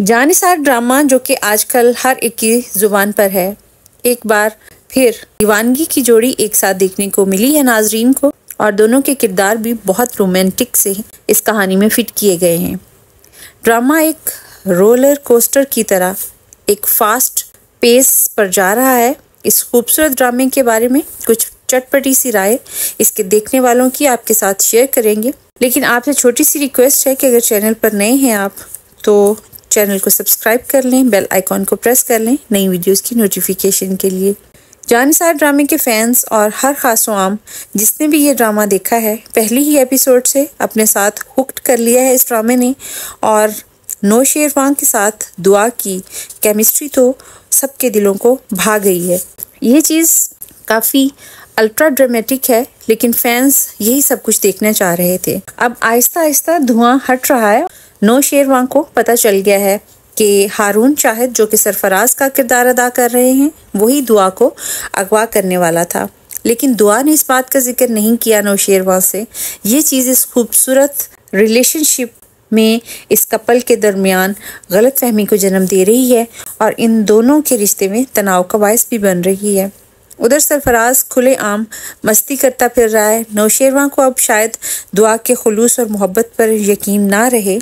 जानिसार drama जो कि आजकल हर एक की जुबान पर है एक बार फिर दीवानगी की जोड़ी एक साथ देखने को मिली है नाजरीन को और दोनों के किरदार भी बहुत रोमांटिक से इस कहानी में फिट किए गए हैं ड्रामा एक रोलर कोस्टर की तरह एक फास्ट पेस पर जा रहा है इस खूबसूरत ड्रामे के बारे में कुछ चटपटी सी राय इसके देखने वालों की आपके साथ शेयर करेंगे लेकिन आपसे छोटी सी रिक्वेस्ट है कि अगर चैनल पर नए हैं आप तो चैनल को सब्सक्राइब कर लें बेल आइकॉन को प्रेस कर लें नई वीडियोस की नोटिफिकेशन के लिए जानसार ड्रामे के फैंस और हर खासो आम जिसने भी ये ड्रामा देखा है पहले ही एपिसोड से अपने साथ हुक्ट कर लिया है इस ड्रामे ने और नो शेरवान के साथ दुआ की केमिस्ट्री तो सबके दिलों को भा गई है ये चीज़ काफ़ी अल्ट्रा ड्रामेटिक है लेकिन फैंस यही सब कुछ देखना चाह रहे थे अब आहिस्ता आहिस्ता धुआं हट रहा है नो शेरवां को पता चल गया है कि हारून शाहिद जो कि सरफराज का किरदार अदा कर रहे हैं वही दुआ को अगवा करने वाला था लेकिन दुआ ने इस बात का जिक्र नहीं किया नौशेरवा से ये चीज़ इस खूबसूरत रिलेशनशिप में इस कपल के दरमियान गलत फहमी को जन्म दे रही है और इन दोनों के रिश्ते में तनाव का बायस भी बन रही है उधर सरफराज खुले आम मस्ती करता फिर रहा है नौशेरवा को अब शायद दुआ के खलूस और मोहब्बत पर यकीन ना रहे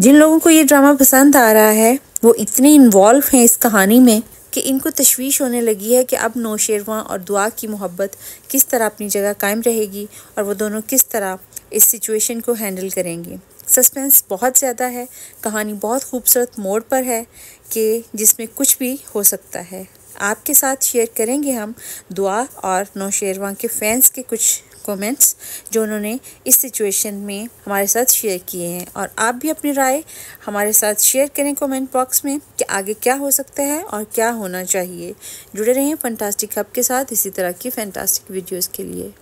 जिन लोगों को ये ड्रामा पसंद आ रहा है वो इतने इन्वॉल्व हैं इस कहानी में कि इनको तशवीश होने लगी है कि अब नौशेरवा और दुआ की मोहब्बत किस तरह अपनी जगह कायम रहेगी और वो दोनों किस तरह इस सिचुएशन को हैंडल करेंगे सस्पेंस बहुत ज़्यादा है कहानी बहुत खूबसूरत मोड़ पर है कि जिसमें कुछ भी हो सकता है आपके साथ शेयर करेंगे हम दुआ और नौशेरवा के फैंस के कुछ कमेंट्स जो उन्होंने इस सिचुएशन में हमारे साथ शेयर किए हैं और आप भी अपनी राय हमारे साथ शेयर करें कमेंट बॉक्स में कि आगे क्या हो सकता है और क्या होना चाहिए जुड़े रहें फंटास्टिक हब के साथ इसी तरह की फैंटास्टिक वीडियोज़ के लिए